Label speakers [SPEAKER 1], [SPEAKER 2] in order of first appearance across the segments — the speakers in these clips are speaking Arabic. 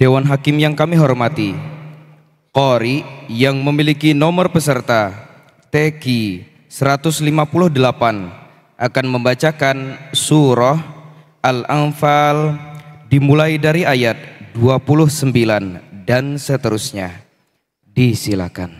[SPEAKER 1] Dewan Hakim yang kami hormati, Kori yang memiliki nomor peserta TQ 158 akan membacakan surah Al-Anfal dimulai dari ayat 29 dan seterusnya. Disilakan.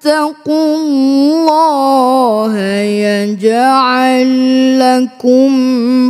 [SPEAKER 1] فاتقوا الله يجعل لكم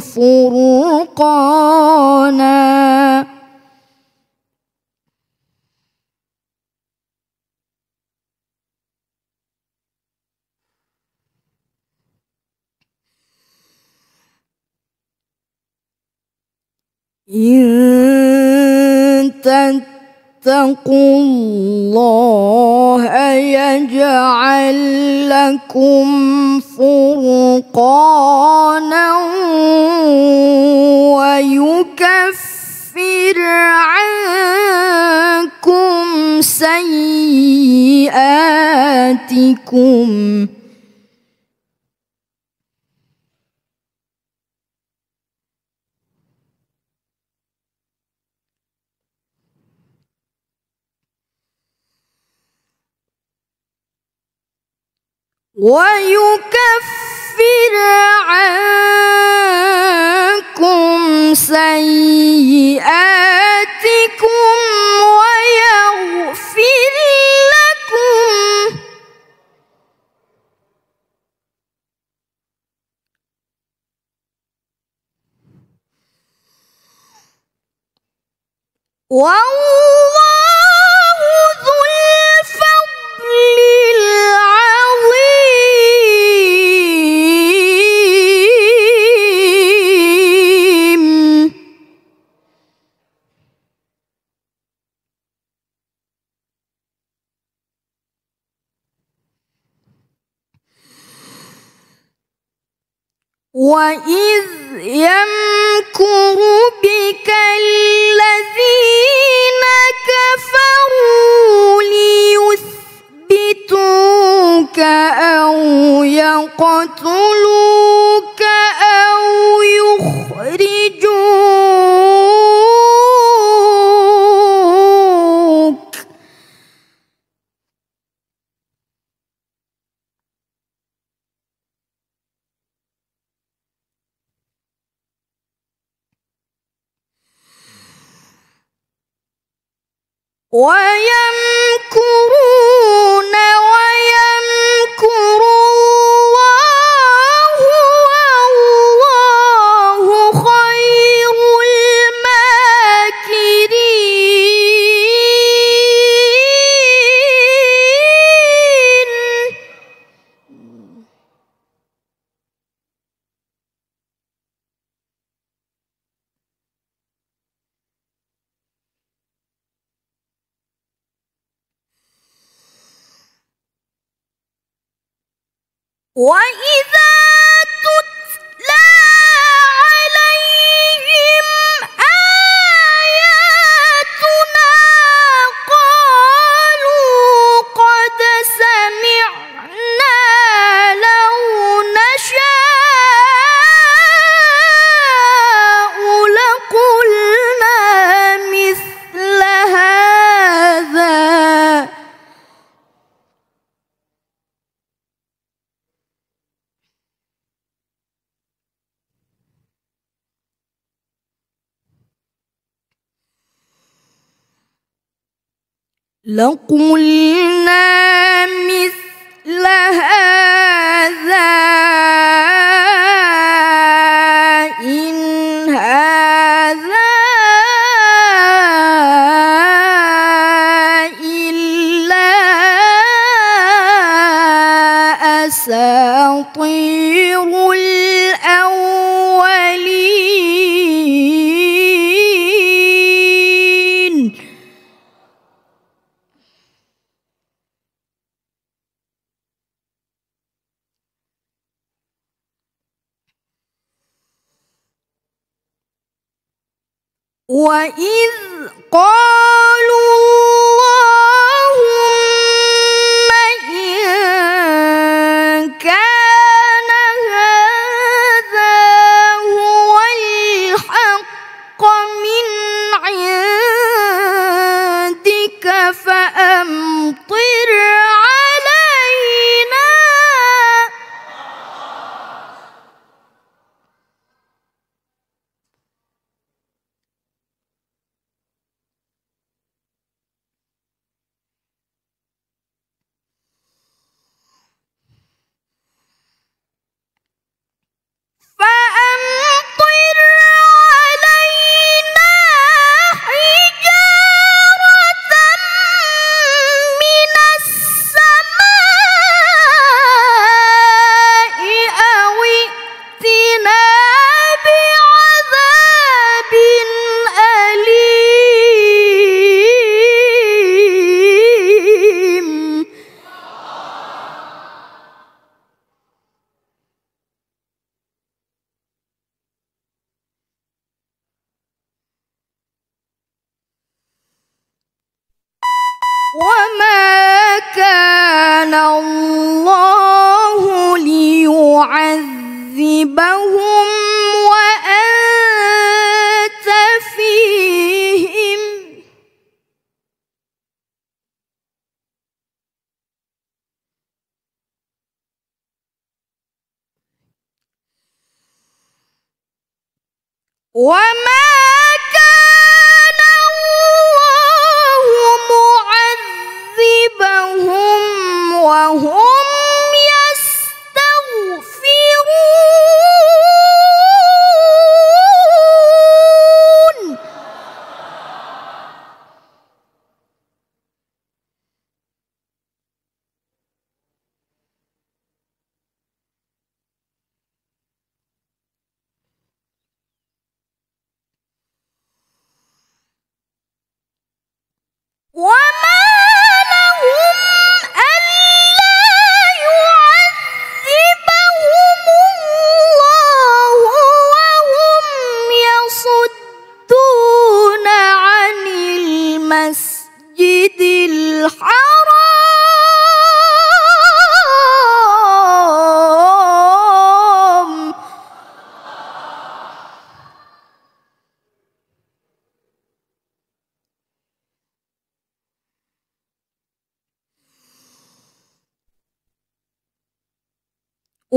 [SPEAKER 1] فرقانا إن فاتقوا الله يجعل لكم فرقان ويكفر عنكم سيئاتكم ويغفر لكم ويغفر وإذ يمكر بك الذين كفروا ليثبتوك أو يقتلوك 我愿。What is it? لقلنا مثل وإذ قالوا وما كان الله ليعذبهم وأنت فيهم وما 欢呼。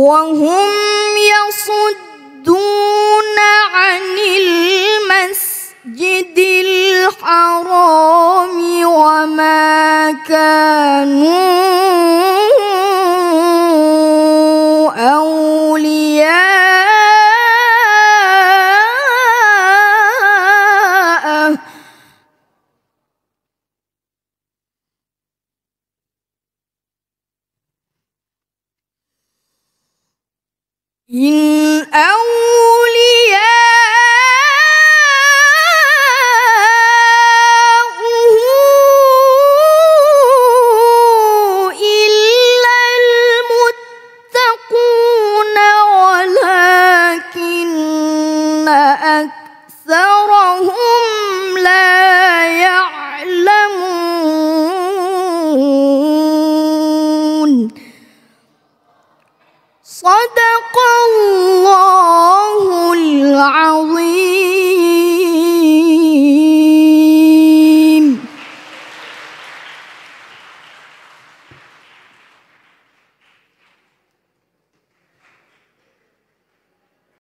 [SPEAKER 1] وهم يصدون عن المسجد الحرام وما كانوا In صدق الله العظيم